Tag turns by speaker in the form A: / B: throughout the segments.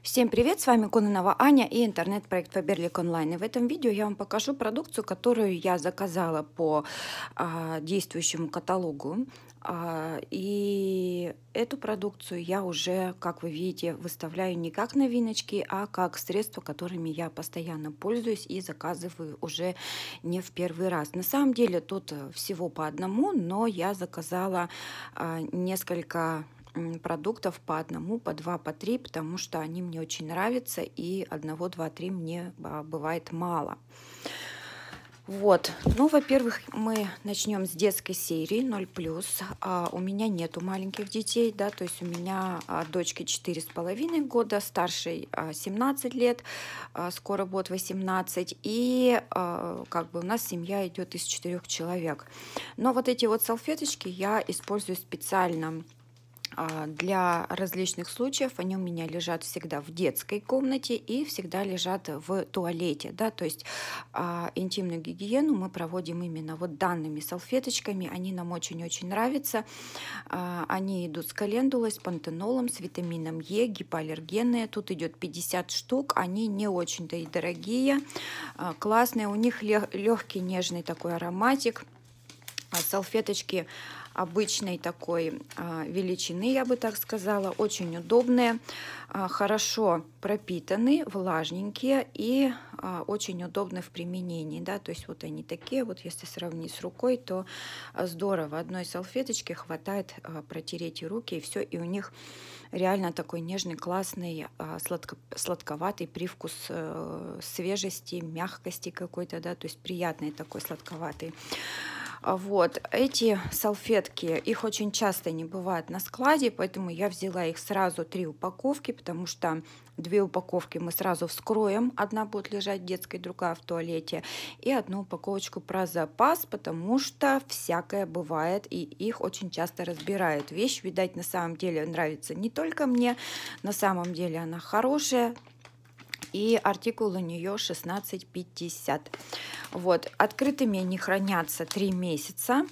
A: Всем привет, с вами Кононова Аня и интернет-проект Фаберлик Онлайн. И в этом видео я вам покажу продукцию, которую я заказала по а, действующему каталогу. А, и эту продукцию я уже, как вы видите, выставляю не как новиночки, а как средства, которыми я постоянно пользуюсь и заказываю уже не в первый раз. На самом деле тут всего по одному, но я заказала а, несколько продуктов по одному, по два, по три, потому что они мне очень нравятся, и одного, два, три мне а, бывает мало. Вот. Ну, во-первых, мы начнем с детской серии 0+. А, у меня нету маленьких детей, да, то есть у меня а, дочке 4,5 года, старшей а, 17 лет, а, скоро будет 18, и а, как бы у нас семья идет из четырех человек. Но вот эти вот салфеточки я использую специально а, для различных случаев они у меня лежат всегда в детской комнате и всегда лежат в туалете. Да? То есть а, интимную гигиену мы проводим именно вот данными салфеточками. Они нам очень-очень нравятся. А, они идут с календулой, с пантенолом, с витамином Е, гипоаллергенные. Тут идет 50 штук. Они не очень-то и дорогие, классные. У них легкий нежный такой ароматик. Салфеточки обычной такой а, величины, я бы так сказала, очень удобные, а, хорошо пропитанные, влажненькие и а, очень удобны в применении, да, то есть вот они такие, вот если сравнить с рукой, то здорово, одной салфеточки хватает протереть и руки, и все, и у них реально такой нежный, классный, сладковатый привкус э, свежести, мягкости какой-то, да, то есть приятный такой сладковатый. А вот. Эти салфетки, их очень часто не бывает на складе, поэтому я взяла их сразу три упаковки, потому что две упаковки мы сразу вскроем. Одна будет лежать в детской, другая в туалете. И одну упаковочку про запас, потому что всякое бывает, и их очень часто разбирают. Вещь, видать, на самом деле нравится не только мне, на самом деле она хорошая, и артикул у нее 1650. Вот, открытыми они хранятся три месяца.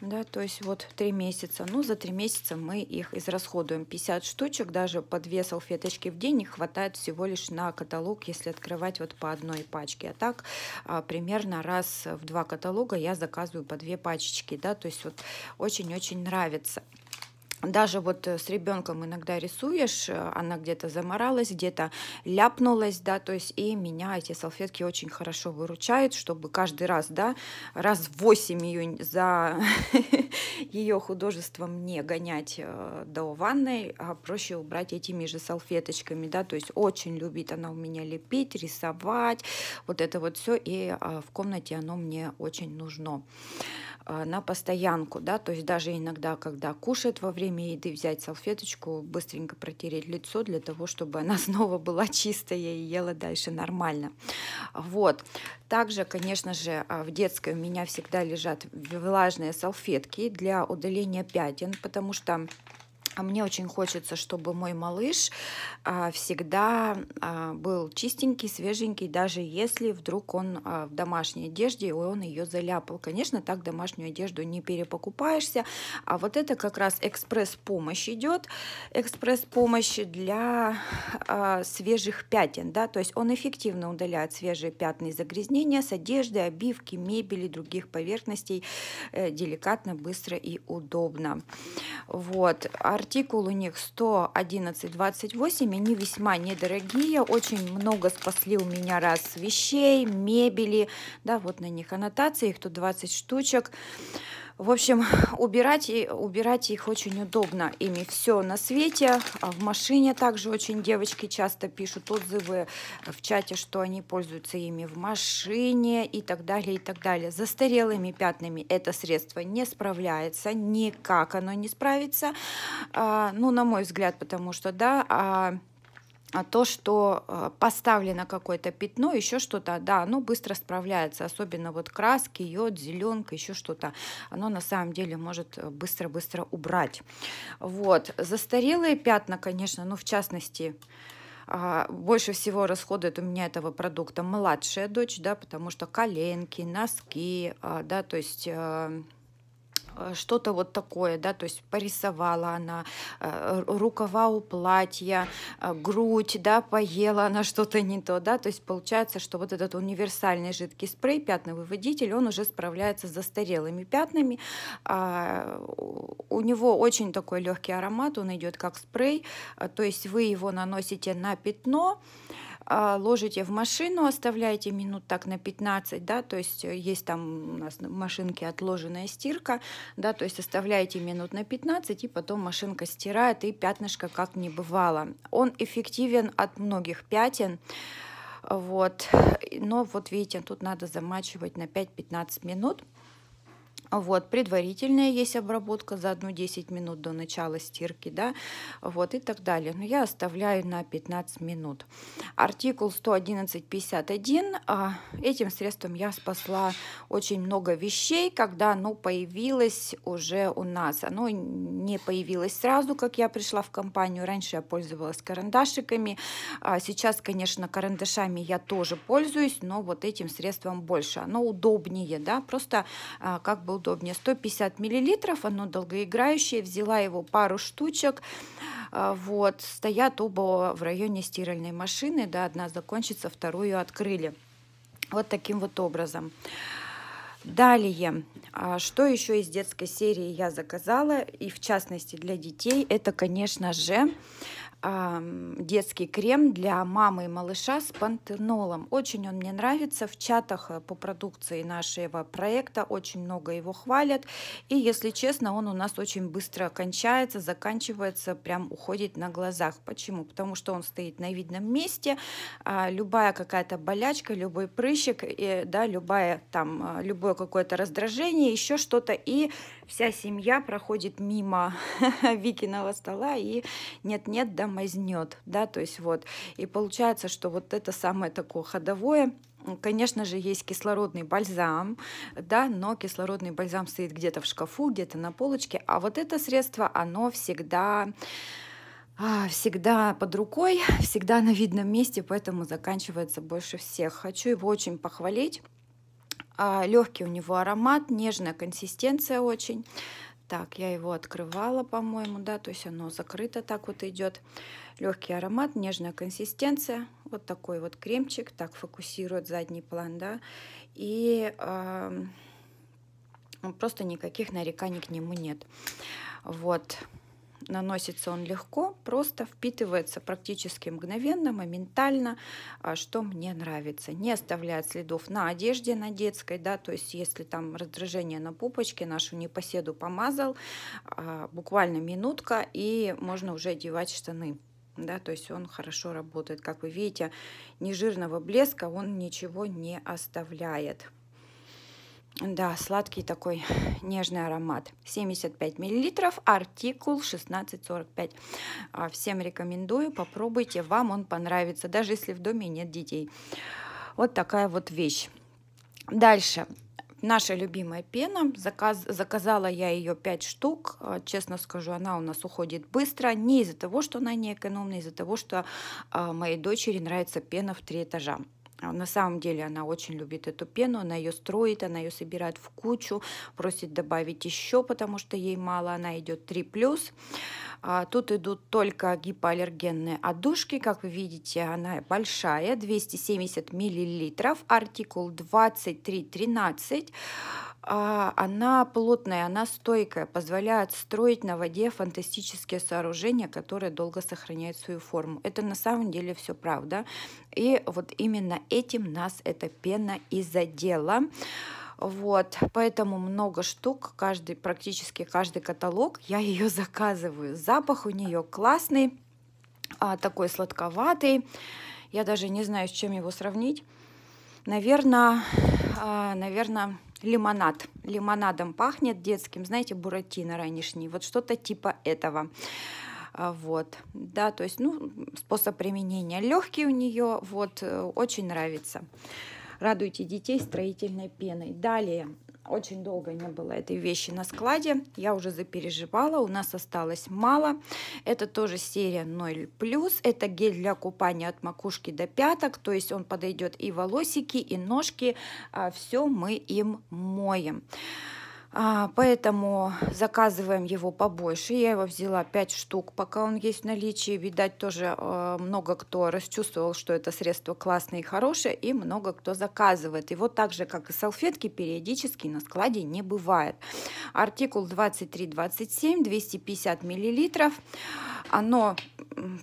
A: Да, то есть вот три месяца. Ну, за три месяца мы их израсходуем. 50 штучек, даже по две салфеточки в день их хватает всего лишь на каталог, если открывать вот по одной пачке. А так а, примерно раз в два каталога я заказываю по две пачечки. Да, то есть вот очень-очень нравится даже вот э, с ребенком иногда рисуешь, э, она где-то заморалась, где-то ляпнулась, да, то есть и меня эти салфетки очень хорошо выручают, чтобы каждый раз, да, раз в восемь ее за ее художеством не гонять э, до ванной, а проще убрать этими же салфеточками, да, то есть очень любит она у меня лепить, рисовать, вот это вот все, и а, в комнате оно мне очень нужно. А, на постоянку, да, то есть даже иногда, когда кушает во время еды, взять салфеточку, быстренько протереть лицо для того, чтобы она снова была чистая и ела дальше нормально. Вот. Также, конечно же, а, в детской у меня всегда лежат влажные салфетки для удаления пятен, потому что а мне очень хочется, чтобы мой малыш а, всегда а, был чистенький, свеженький, даже если вдруг он а, в домашней одежде, и он ее заляпал. Конечно, так домашнюю одежду не перепокупаешься. А вот это как раз экспресс-помощь идет. Экспресс-помощь для а, свежих пятен. Да? То есть он эффективно удаляет свежие пятна и загрязнения с одежды, обивки, мебели, других поверхностей. Э, деликатно, быстро и удобно. Вот. А Артикул у них 111,28. Они весьма недорогие. Очень много спасли у меня раз вещей, мебели. Да, вот на них аннотации. Их тут 20 штучек. В общем, убирать, и, убирать их очень удобно. Ими все на свете. А в машине также очень девочки часто пишут отзывы в чате, что они пользуются ими в машине и так далее, и так далее. С застарелыми пятнами это средство не справляется. Никак оно не справится. А, ну, на мой взгляд, потому что, да... А а то, что э, поставлено какое-то пятно, еще что-то, да, оно быстро справляется, особенно вот краски, йод, зеленка, еще что-то, оно на самом деле может э, быстро-быстро убрать. Вот, застарелые пятна, конечно, ну, в частности, а, больше всего расходует у меня этого продукта младшая дочь, да, потому что коленки, носки, а, да, то есть э, Э, что-то вот такое, да, то есть порисовала она, э, рукава у платья, э, грудь, да, поела она что-то не то, да, то есть получается, что вот этот универсальный жидкий спрей, пятновый водитель, он уже справляется с застарелыми пятнами, а, у него очень такой легкий аромат, он идет как спрей, то есть вы его наносите на пятно, а, ложите в машину, оставляете минут так на 15, да, то есть э, есть там у нас в машинке отложенная стирка, да, то есть оставляете минут на 15, и потом машинка стирает, и пятнышко как не бывало. Он эффективен от многих пятен, вот, но вот видите, тут надо замачивать на 5-15 минут, вот, предварительная есть обработка за одну 10 минут до начала стирки, да, вот и так далее. Но я оставляю на 15 минут. Артикул 111.51. А, этим средством я спасла очень много вещей, когда оно появилось уже у нас. Оно не появилось сразу, как я пришла в компанию. Раньше я пользовалась карандашиками. А сейчас, конечно, карандашами я тоже пользуюсь, но вот этим средством больше. Оно удобнее, да, просто а, как бы удобнее. 150 миллилитров, оно долгоиграющее, взяла его пару штучек. А, вот, стоят оба в районе стиральной машины, да, одна закончится, вторую открыли. Вот таким вот образом. Далее, а, что еще из детской серии я заказала, и в частности для детей, это, конечно же, детский крем для мамы и малыша с пантенолом. Очень он мне нравится. В чатах э, по продукции нашего проекта очень много его хвалят. И, если честно, он у нас очень быстро кончается, заканчивается, прям уходит на глазах. Почему? Потому что он стоит на видном месте. А, любая какая-то болячка, любой прыщик, и, да, любая, там, а, любое какое-то раздражение, еще что-то. И вся семья проходит мимо Викиного стола и нет-нет, да мазнет, да, то есть вот. И получается, что вот это самое такое ходовое, Конечно же, есть кислородный бальзам, да, но кислородный бальзам стоит где-то в шкафу, где-то на полочке, а вот это средство, оно всегда а, всегда под рукой, всегда на видном месте, поэтому заканчивается больше всех. Хочу его очень похвалить. А, Легкий у него аромат, нежная консистенция очень. Так, я его открывала, по-моему, да, то есть оно закрыто так вот идет. Легкий аромат, нежная консистенция, вот такой вот кремчик, так фокусирует задний план, да. И э, просто никаких нареканий к нему нет. Вот. Наносится он легко, просто впитывается практически мгновенно, моментально, а, что мне нравится. Не оставляет следов на одежде, на детской, да, то есть если там раздражение на пупочке, нашу непоседу помазал, а, буквально минутка, и можно уже одевать штаны да, то есть он хорошо работает. Как вы видите, нежирного блеска он ничего не оставляет. Да, сладкий такой нежный аромат. 75 миллилитров, артикул 1645. А, всем рекомендую, попробуйте, вам он понравится, даже если в доме нет детей. Вот такая вот вещь. Дальше. Наша любимая пена. Заказ, заказала я ее 5 штук. А, честно скажу, она у нас уходит быстро. Не из-за того, что она не экономная, а из-за того, что моей дочери нравится пена в 3 этажа. А на самом деле она очень любит эту пену, она ее строит, она ее собирает в кучу, просит добавить еще, потому что ей мало, она идет 3+. плюс. А тут идут только гипоаллергенные отдушки, как вы видите, она большая, 270 миллилитров, артикул 2313. А она плотная, она стойкая, позволяет строить на воде фантастические сооружения, которые долго сохраняют свою форму. Это на самом деле все правда. И вот именно этим нас эта пена и задела. Вот, поэтому много штук, каждый, практически каждый каталог я ее заказываю. Запах у нее классный, а, такой сладковатый. Я даже не знаю, с чем его сравнить. Наверное, а, наверное, лимонад. Лимонадом пахнет детским, знаете, буратино ранешний. Вот что-то типа этого. А, вот, да, то есть, ну, способ применения легкий у нее, вот, э, очень нравится. Радуйте детей строительной пеной. Далее, очень долго не было этой вещи на складе. Я уже запереживала, у нас осталось мало. Это тоже серия 0+. Это гель для купания от макушки до пяток. То есть он подойдет и волосики, и ножки. А, Все мы им моем. А, поэтому заказываем его побольше. Я его взяла 5 штук, пока он есть в наличии. Видать, тоже э, много кто расчувствовал, что это средство классное и хорошее, и много кто заказывает. его так же, как и салфетки, периодически на складе не бывает. Артикул 2327, 250 миллилитров. Оно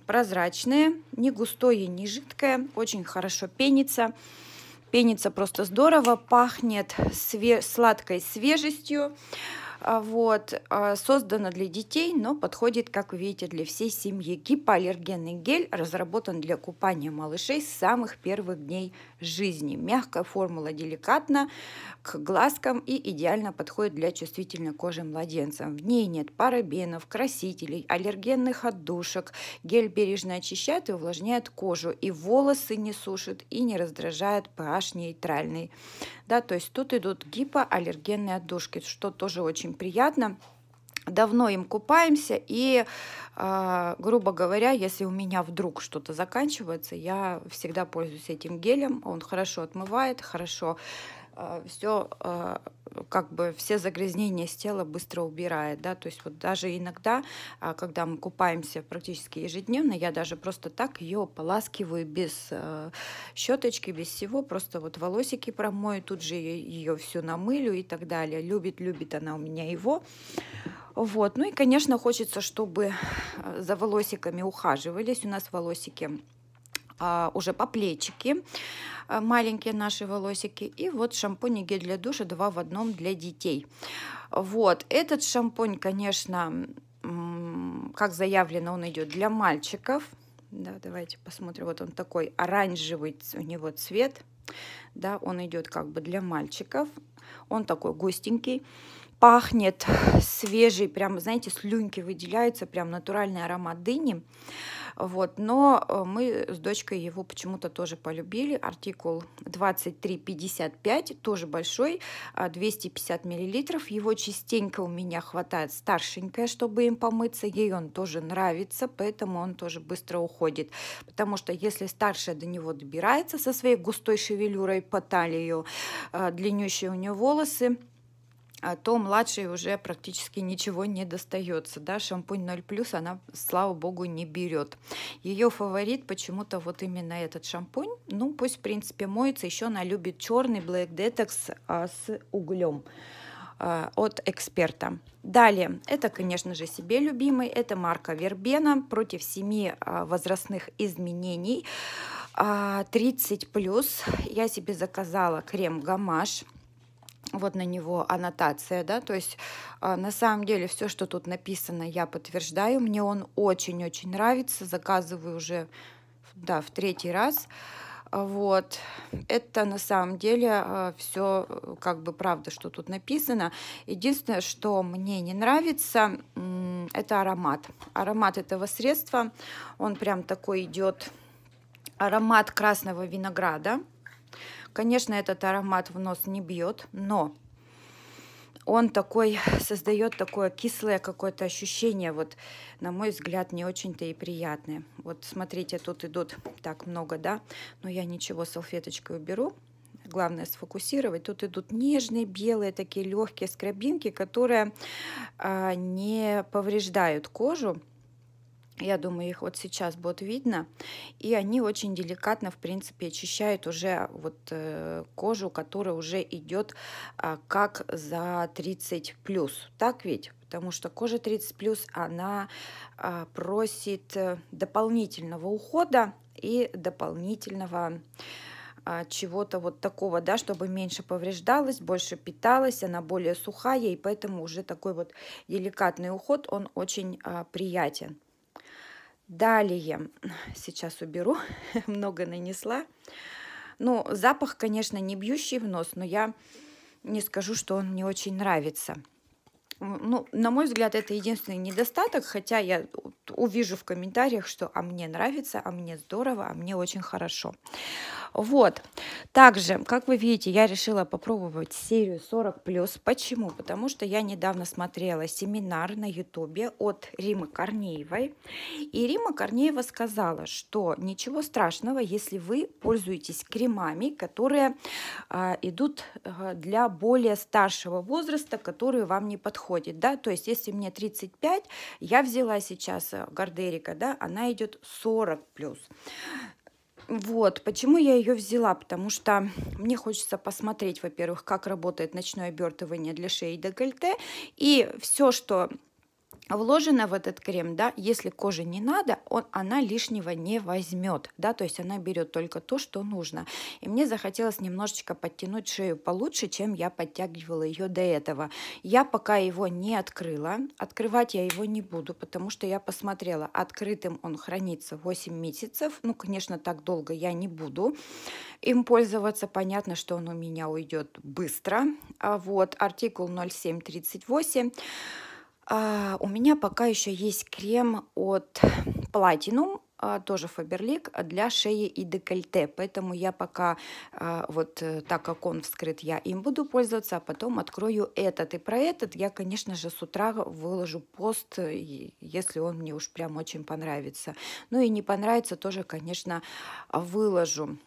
A: прозрачное, не густое, не жидкое, очень хорошо пенится. Пенится просто здорово, пахнет све сладкой свежестью. А вот, а, создана для детей, но подходит, как вы видите, для всей семьи. Гипоаллергенный гель разработан для купания малышей с самых первых дней жизни. Мягкая формула деликатна к глазкам и идеально подходит для чувствительной кожи младенца. В ней нет парабенов, красителей, аллергенных отдушек. Гель бережно очищает и увлажняет кожу, и волосы не сушит, и не раздражает pH нейтральный. Да, то есть тут идут гипоаллергенные отдушки, что тоже очень очень приятно. Давно им купаемся, и, э, грубо говоря, если у меня вдруг что-то заканчивается, я всегда пользуюсь этим гелем. Он хорошо отмывает, хорошо Э, все э, как бы все загрязнения с тела быстро убирает, да, то есть вот даже иногда, э, когда мы купаемся практически ежедневно, я даже просто так ее поласкиваю без щеточки, без всего, просто вот волосики промою, тут же ее всю намылю и так далее. Любит, любит она у меня его. Вот, ну и, конечно, хочется, чтобы за волосиками ухаживались. У нас волосики а уже по плечики, э, маленькие наши волосики. И вот шампунь и гель для душа два в одном для детей. Вот, этот шампунь, конечно, как заявлено, он идет для мальчиков. Да, давайте посмотрим. Вот он такой оранжевый у него цвет. Да, он идет как бы для мальчиков. Он такой густенький пахнет свежий, прям, знаете, слюнки выделяются, прям натуральный аромат дыни. Вот. Но э, мы с дочкой его почему-то тоже полюбили. Артикул 2355, тоже большой, 250 а, миллилитров. Его частенько у меня хватает старшенькая, чтобы им помыться. Ей он тоже нравится, поэтому он тоже быстро уходит. Потому что если старшая до него добирается со своей густой шевелюрой по талию, а, длиннющие у нее волосы, а то младшей уже практически ничего не достается. Да? Шампунь 0 плюс она, слава богу, не берет. Ее фаворит почему-то вот именно этот шампунь. Ну, пусть, в принципе, моется. Еще она любит черный Black Detox а, с углем а, от эксперта. Далее, это, конечно же, себе любимый, это марка Вербена против семи а, возрастных изменений, 30+. Я себе заказала крем «Гамаш», вот на него аннотация, да, то есть а, на самом деле все, что тут написано, я подтверждаю, мне он очень-очень нравится, заказываю уже, да, в третий раз, вот, это на самом деле а, все как бы правда, что тут написано. Единственное, что мне не нравится, это аромат. Аромат этого средства, он прям такой идет, аромат красного винограда, Конечно, этот аромат в нос не бьет, но он такой создает такое кислое какое-то ощущение, вот, на мой взгляд, не очень-то и приятное. Вот, смотрите, тут идут так много, да, но я ничего салфеточкой уберу. Главное сфокусировать. Тут идут нежные, белые, такие легкие скрабинки, которые а, не повреждают кожу. Я думаю, их вот сейчас будет видно. И они очень деликатно, в принципе, очищают уже вот э, кожу, которая уже идет а, как за 30 плюс. Так ведь? потому что кожа 30 плюс она а, просит э, дополнительного ухода и дополнительного а, чего-то вот такого, да, чтобы меньше повреждалась, больше питалась, она более сухая, и поэтому уже такой вот деликатный уход, он очень приятен. Далее, сейчас уберу, много нанесла. Ну, запах, конечно, не бьющий в нос, но я не скажу, что он мне очень нравится. Ну, на мой взгляд, это единственный недостаток, хотя я увижу в комментариях, что «а мне нравится», «а мне здорово», «а мне очень хорошо». Вот. Также, как вы видите, я решила попробовать серию 40+. Почему? Потому что я недавно смотрела семинар на ютубе от Римы Корнеевой. И Рима Корнеева сказала, что ничего страшного, если вы пользуетесь кремами, которые э, идут а, для более старшего возраста, которые вам не подходят. Да? То есть, если мне 35, я взяла сейчас называется Гардерика, да, она идет 40 плюс. Вот, почему я ее взяла, потому что мне хочется посмотреть, во-первых, как работает ночное обертывание для шеи и декольте, и все, что вложено в этот крем, да, если коже не надо, он, она лишнего не возьмет, да, то есть она берет только то, что нужно. И мне захотелось немножечко подтянуть шею получше, чем я подтягивала ее до этого. Я пока его не открыла, открывать я его не буду, потому что я посмотрела, открытым он хранится 8 месяцев, ну, конечно, так долго я не буду им пользоваться, понятно, что он у меня уйдет быстро, А вот, артикул 0738, а, у меня пока еще есть крем от Platinum, а, тоже Фаберлик для шеи и декольте. Поэтому я пока а, вот э, так как он вскрыт, я им буду пользоваться, а потом открою этот. И про этот я, конечно же, с утра выложу пост, э, если он мне уж прям очень понравится. Ну и не понравится, тоже, конечно, выложу.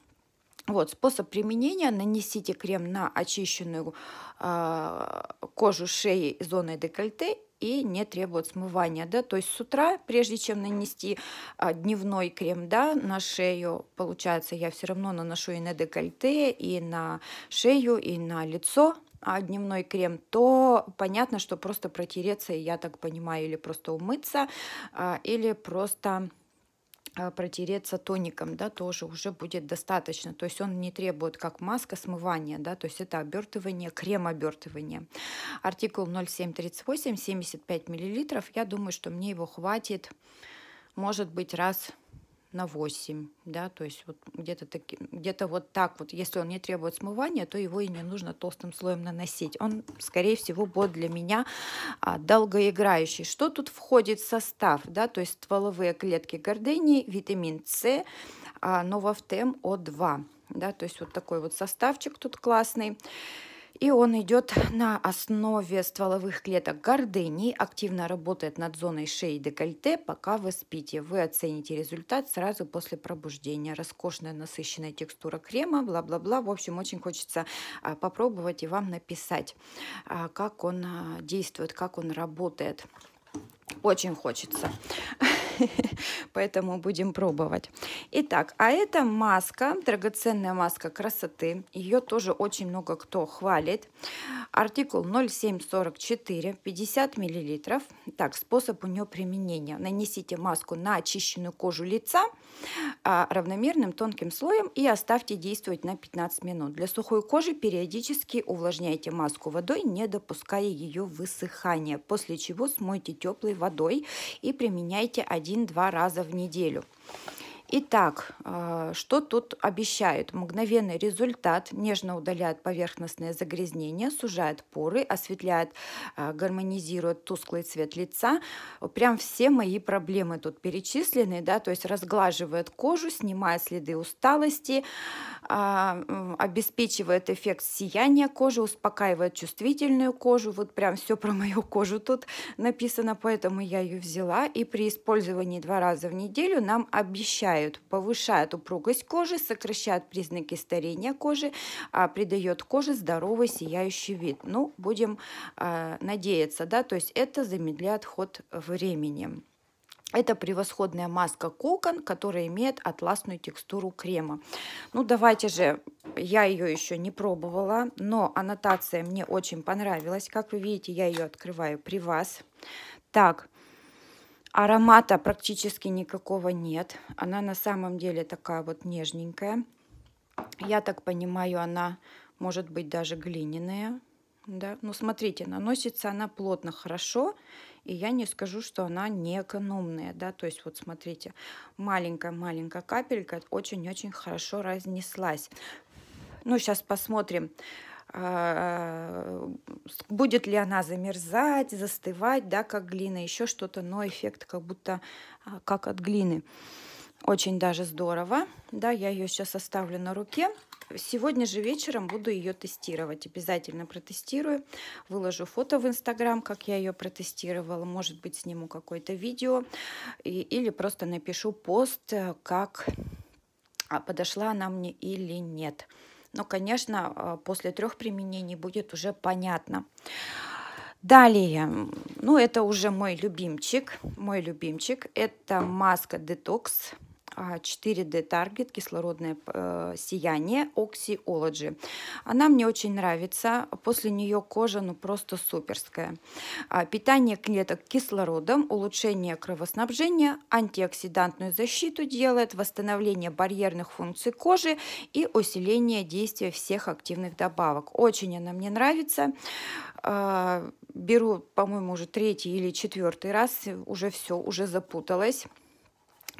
A: Вот, способ применения. Нанесите крем на очищенную а, кожу шеи зоны декольте и не требует смывания. Да? То есть с утра, прежде чем нанести а, дневной крем да, на шею, получается, я все равно наношу и на декольте, и на шею, и на лицо а, дневной крем, то понятно, что просто протереться, я так понимаю, или просто умыться, а, или просто а, протереться тоником, да, тоже уже будет достаточно. То есть он не требует как маска смывания, да, то есть это обертывание, крем обертывания. Артикул 0,738, 75 миллилитров. Я думаю, что мне его хватит, может быть, раз на 8, да, то есть вот где-то таки, где-то вот так вот, если он не требует смывания, то его и не нужно толстым слоем наносить. Он, скорее всего, будет для меня а, долгоиграющий. Что тут входит в состав, да, то есть стволовые клетки гордыни, витамин С, а, нововтем О2, да, то есть вот такой вот составчик тут классный. И он идет на основе стволовых клеток гордыни, активно работает над зоной шеи и декольте, пока вы спите. Вы оцените результат сразу после пробуждения. Роскошная насыщенная текстура крема, бла-бла-бла. В общем, очень хочется а, попробовать и вам написать, а, как он а, действует, как он работает. Очень хочется. поэтому будем пробовать. Итак, а это маска, драгоценная маска красоты. Ее тоже очень много кто хвалит. Артикул 0744, 50 миллилитров. Так, способ у нее применения. Нанесите маску на очищенную кожу лица а, равномерным тонким слоем и оставьте действовать на 15 минут. Для сухой кожи периодически увлажняйте маску водой, не допуская ее высыхания, после чего смойте теплой водой и применяйте один один-два раза в неделю. Итак, а, что тут обещают? Мгновенный результат нежно удаляет поверхностные загрязнения, сужает поры, осветляет, а, гармонизирует тусклый цвет лица. Прям все мои проблемы тут перечислены, да, то есть разглаживает кожу, снимает следы усталости, а, обеспечивает эффект сияния кожи, успокаивает чувствительную кожу. Вот прям все про мою кожу тут написано, поэтому я ее взяла. И при использовании два раза в неделю нам обещают добавляют, повышает упругость кожи, сокращает признаки старения кожи, а придает коже здоровый сияющий вид. Ну, будем а, надеяться, да, то есть это замедляет ход времени. Это превосходная маска кокон, которая имеет атласную текстуру крема. Ну, давайте же, я ее еще не пробовала, но аннотация мне очень понравилась. Как вы видите, я ее открываю при вас. Так, Аромата практически никакого нет. Она на самом деле такая вот нежненькая. Я так понимаю, она может быть даже глиняная. Да? Ну, смотрите, наносится она плотно, хорошо. И я не скажу, что она неэкономная. Да? То есть, вот смотрите, маленькая-маленькая капелька очень-очень хорошо разнеслась. Ну, сейчас Посмотрим а, будет ли она замерзать, застывать, да, как глина, еще что-то, но эффект как будто а, как от глины. Очень даже здорово, да, я ее сейчас оставлю на руке. Сегодня же вечером буду ее тестировать, обязательно протестирую. Выложу фото в Инстаграм, как я ее протестировала, может быть, сниму какое-то видео и, или просто напишу пост, э, как а, подошла она мне или нет. Но, конечно, а, после трех применений будет уже понятно. Далее, ну это уже мой любимчик, мой любимчик, это маска детокс 4D а, таргет кислородное э, сияние Oxyology. Она мне очень нравится. После нее кожа ну просто суперская. А, питание клеток кислородом, улучшение кровоснабжения, антиоксидантную защиту делает, восстановление барьерных функций кожи и усиление действия всех активных добавок. Очень она мне нравится а, беру, по-моему, уже третий или четвертый раз, уже все, уже запуталась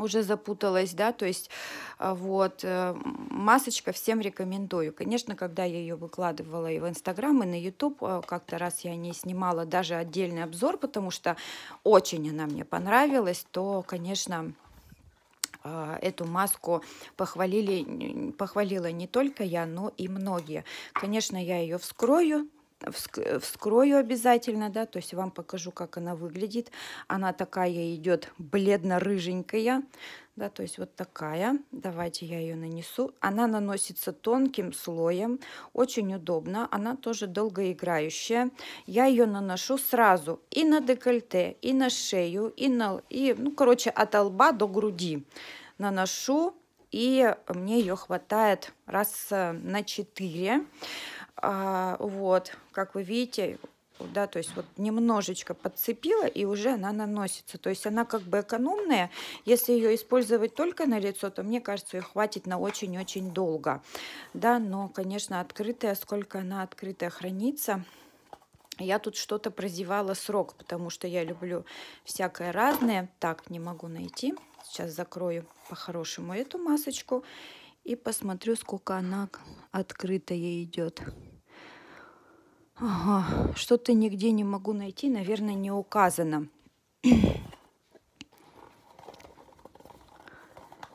A: уже запуталась, да, то есть а, вот э, масочка всем рекомендую. Конечно, когда я ее выкладывала и в Инстаграм, и на Ютуб, э, как-то раз я не снимала даже отдельный обзор, потому что очень она мне понравилась, то, конечно, а, эту маску похвалили, похвалила не только я, но и многие. Конечно, я ее вскрою, вскрою обязательно, да, то есть вам покажу, как она выглядит. Она такая идет бледно-рыженькая, да, то есть вот такая. Давайте я ее нанесу. Она наносится тонким слоем, очень удобно. Она тоже долгоиграющая. Я ее наношу сразу и на декольте, и на шею, и на, и, ну, короче, от лба до груди наношу. И мне ее хватает раз э, на 4. А, вот, как вы видите, да, то есть вот немножечко подцепила, и уже она наносится. То есть она как бы экономная. Если ее использовать только на лицо, то мне кажется, ее хватит на очень-очень долго. Да, но, конечно, открытая, сколько она открытая хранится, я тут что-то прозевала срок, потому что я люблю всякое разное. Так, не могу найти. Сейчас закрою по-хорошему эту масочку и посмотрю, сколько она открытая идет. Ага, что-то нигде не могу найти, наверное, не указано.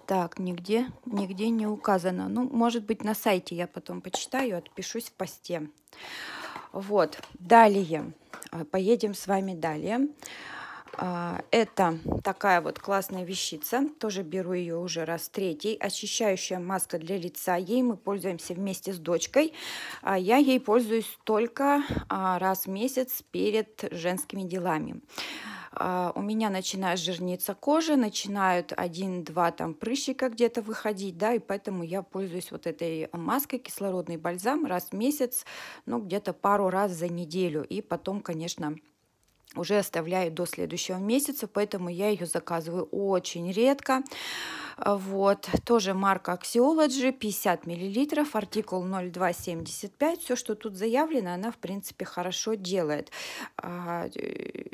A: Так, нигде, нигде не указано. Ну, может быть, на сайте я потом почитаю, отпишусь в посте. Вот, далее. Э, поедем с вами далее. А, это такая вот классная вещица, тоже беру ее уже раз третий, очищающая маска для лица, ей мы пользуемся вместе с дочкой, а я ей пользуюсь только а, раз в месяц перед женскими делами у меня начинает жирниться кожа, начинают один-два там прыщика где-то выходить, да, и поэтому я пользуюсь вот этой маской, кислородный бальзам раз в месяц, ну, где-то пару раз за неделю, и потом, конечно, уже оставляю до следующего месяца, поэтому я ее заказываю очень редко. А, вот, тоже марка Axiology, 50 миллилитров, артикул 0275, все, что тут заявлено, она, в принципе, хорошо делает. А,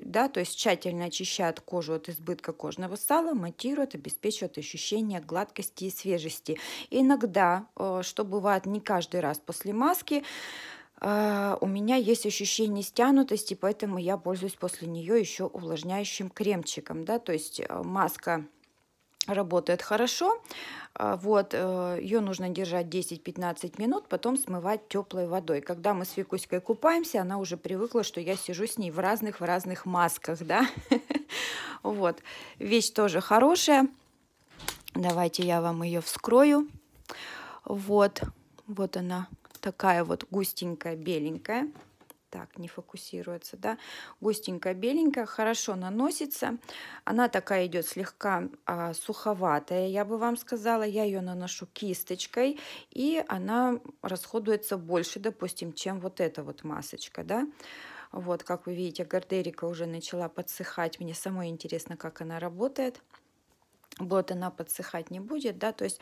A: да, то есть тщательно очищает кожу от избытка кожного сала, матирует, обеспечивает ощущение гладкости и свежести. иногда, э, что бывает не каждый раз после маски, а, у меня есть ощущение стянутости, поэтому я пользуюсь после нее еще увлажняющим кремчиком. Да? То есть э, маска работает хорошо. А, вот, э, ее нужно держать 10-15 минут, потом смывать теплой водой. Когда мы с Фикуськой купаемся, она уже привыкла, что я сижу с ней в разных-в разных масках, да. Вот, вещь тоже хорошая. Давайте я вам ее вскрою. Вот, вот она такая вот густенькая беленькая. Так, не фокусируется, да? Густенькая беленькая, хорошо наносится. Она такая идет слегка а, суховатая, я бы вам сказала. Я ее наношу кисточкой, и она расходуется больше, допустим, чем вот эта вот масочка, да? Вот, как вы видите, гардерика уже начала подсыхать. Мне самой интересно, как она работает вот она подсыхать не будет, да, то есть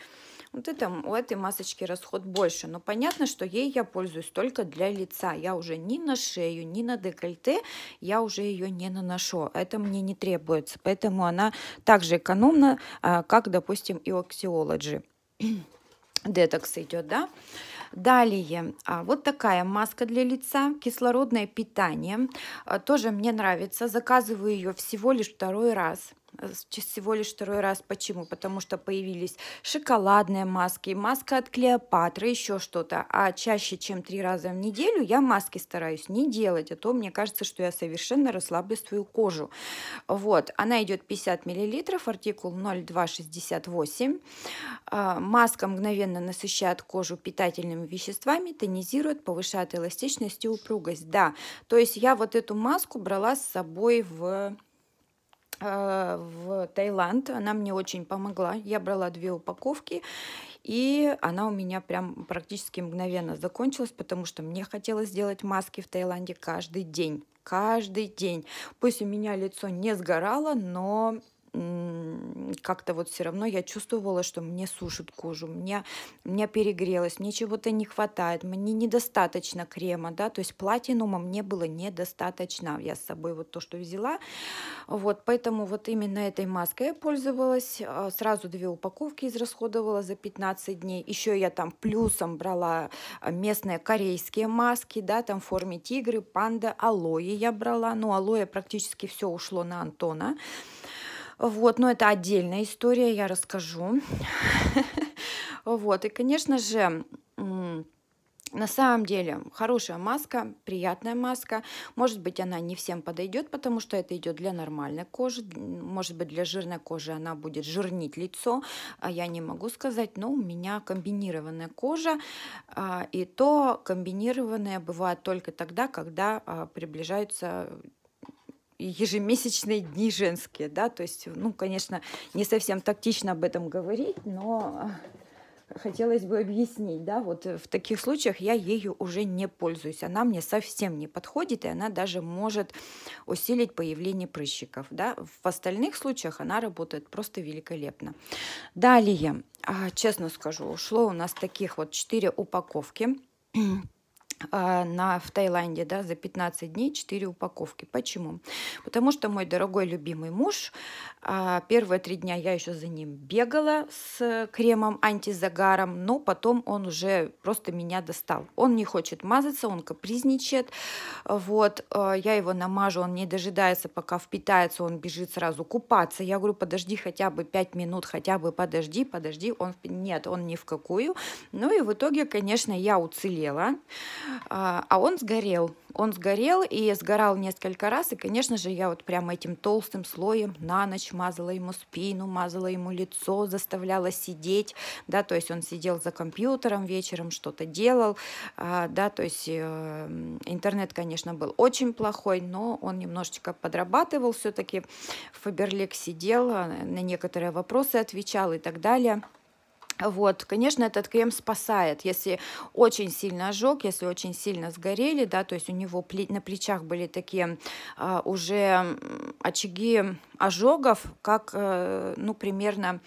A: вот это, у этой масочки расход больше, но понятно, что ей я пользуюсь только для лица, я уже ни на шею, ни на декольте, я уже ее не наношу, это мне не требуется, поэтому она также экономна, а, как, допустим, и Oxyology. Детокс идет, да? Далее, а, вот такая маска для лица, кислородное питание. А, тоже мне нравится, заказываю ее всего лишь второй раз Э, всего лишь второй раз. Почему? Потому что появились шоколадные маски, маска от Клеопатры, еще что-то. А чаще, чем три раза в неделю, я маски стараюсь не делать, а то мне кажется, что я совершенно расслаблю свою кожу. Вот, она идет 50 мл, артикул 0268. А, маска мгновенно насыщает кожу питательными веществами, тонизирует, повышает эластичность и упругость. Да, то есть я вот эту маску брала с собой в а, в Таиланд. Она мне очень помогла. Я брала две упаковки, и она у меня прям практически мгновенно закончилась, потому что мне хотелось сделать маски в Таиланде каждый день. Каждый день. Пусть у меня лицо не сгорало, но как-то вот все равно я чувствовала, что мне сушит кожу, мне мне перегрелось, мне чего-то не хватает, мне недостаточно крема, да, то есть платинума мне было недостаточно, я с собой вот то, что взяла, вот, поэтому вот именно этой маской я пользовалась, а, сразу две упаковки израсходовала за 15 дней, еще я там плюсом брала а, местные корейские маски, да, там в форме тигры, панда, алоэ я брала, но ну, алоэ практически все ушло на Антона, вот, но это отдельная история, я расскажу. Вот, и, конечно же, на самом деле хорошая маска, приятная маска. Может быть, она не всем подойдет, потому что это идет для нормальной кожи. Может быть, для жирной кожи она будет жирнить лицо. А Я не могу сказать, но у меня комбинированная кожа. А, и то комбинированная бывает только тогда, когда а, приближаются ежемесячные дни женские, да, то есть, ну, конечно, не совсем тактично об этом говорить, но хотелось бы объяснить, да, вот э, в таких случаях я ею уже не пользуюсь, она мне совсем не подходит, и она даже может усилить появление прыщиков, да, в остальных случаях она работает просто великолепно. Далее, а, честно скажу, ушло у нас таких вот 4 упаковки, А, на, в Таиланде да, за 15 дней 4 упаковки. Почему? Потому что мой дорогой любимый муж, а, первые три дня я еще за ним бегала с кремом антизагаром, но потом он уже просто меня достал. Он не хочет мазаться, он капризничает. Вот, а, я его намажу, он не дожидается, пока впитается, он бежит сразу купаться. Я говорю, подожди хотя бы 5 минут, хотя бы подожди, подожди. Он, нет, он ни в какую. Ну и в итоге, конечно, я уцелела. А, а он сгорел. Он сгорел и сгорал несколько раз, и, конечно же, я вот прям этим толстым слоем на ночь мазала ему спину, мазала ему лицо, заставляла сидеть, да, то есть он сидел за компьютером вечером, что-то делал, а, да, то есть э, интернет, конечно, был очень плохой, но он немножечко подрабатывал все-таки, Фаберлик сидел, э, на некоторые вопросы отвечал и так далее. Вот, конечно, этот крем спасает, если очень сильно ожог, если очень сильно сгорели, да, то есть у него на плечах были такие э, уже очаги ожогов, как, э, ну, примерно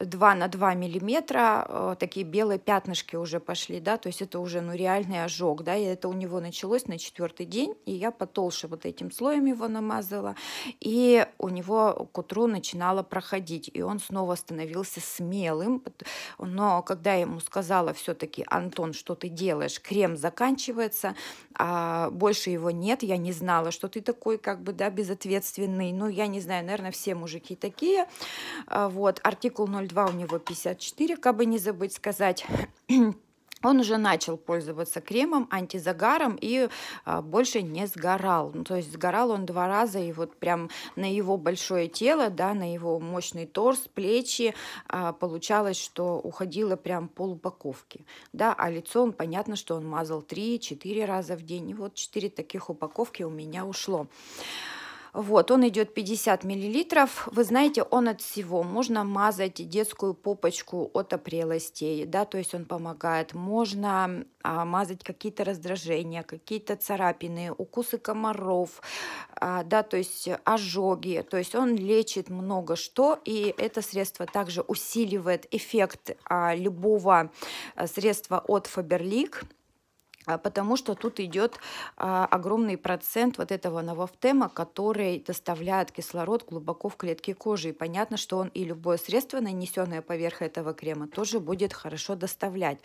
A: 2 на 2 миллиметра, э, такие белые пятнышки уже пошли, да, то есть это уже, ну, реальный ожог, да, и это у него началось на четвертый день, и я потолще вот этим слоем его намазала, и у него к утру начинало проходить, и он снова становился смелым, но когда я ему сказала все-таки, Антон, что ты делаешь, крем заканчивается, а больше его нет, я не знала, что ты такой, как бы, да, безответственный, ну, я не знаю, наверное, все мужики такие, э, вот, артикул 0 02 у него 54, как бы не забыть сказать. Он уже начал пользоваться кремом, антизагаром и а, больше не сгорал. Ну, то есть сгорал он два раза, и вот прям на его большое тело, да, на его мощный торс, плечи а, получалось, что уходило прям пол упаковки. Да, а лицо он, понятно, что он мазал 3-4 раза в день. И вот 4 таких упаковки у меня ушло. Вот, он идет 50 миллилитров. Вы знаете, он от всего. Можно мазать детскую попочку от опрелостей, да, то есть он помогает. Можно а, мазать какие-то раздражения, какие-то царапины, укусы комаров, а, да, то есть ожоги. То есть он лечит много что, и это средство также усиливает эффект а, любого а, средства от Faberlic. А, потому что тут идет а, огромный процент вот этого новофтема, который доставляет кислород глубоко в клетки кожи. И понятно, что он и любое средство, нанесенное поверх этого крема, тоже будет хорошо доставлять.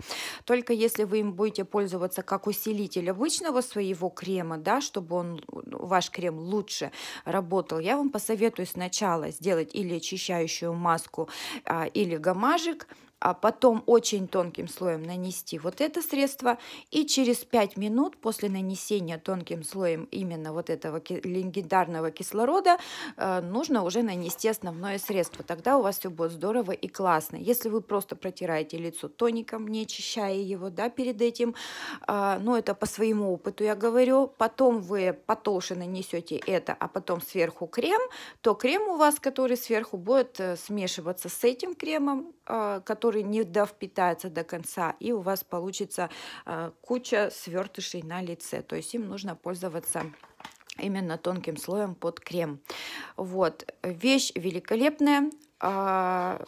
A: Только если вы им будете пользоваться как усилитель обычного своего крема, да, чтобы он, ну, ваш крем лучше работал, я вам посоветую сначала сделать или очищающую маску, а, или гамажик, а потом очень тонким слоем нанести вот это средство и через 5 минут после нанесения тонким слоем именно вот этого легендарного кислорода э, нужно уже нанести основное средство. Тогда у вас все будет здорово и классно. Если вы просто протираете лицо тоником, не очищая его, да, перед этим, а, ну это по своему опыту я говорю, потом вы потолще нанесете это, а потом сверху крем, то крем у вас, который сверху будет э, смешиваться с этим кремом, э, который который не довпитается до конца, и у вас получится а, куча свертышей на лице. То есть им нужно пользоваться именно тонким слоем под крем. Вот. Вещь великолепная а,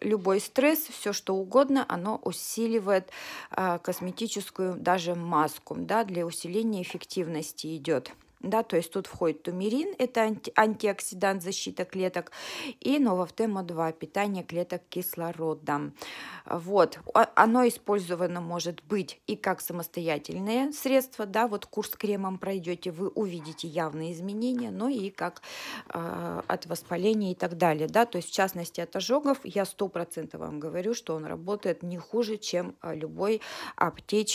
A: любой стресс, все что угодно, оно усиливает э, косметическую даже маску, да, для усиления эффективности идет да, то есть тут входит тумерин, это анти антиоксидант защита клеток, и нововтема-2, питание клеток кислородом. Вот, оно использовано может быть и как самостоятельное средство, да, вот курс кремом пройдете, вы увидите явные изменения, но и как э, от воспаления и так далее, да, то есть в частности от ожогов, я 100% вам говорю, что он работает не хуже, чем а, любой аптечный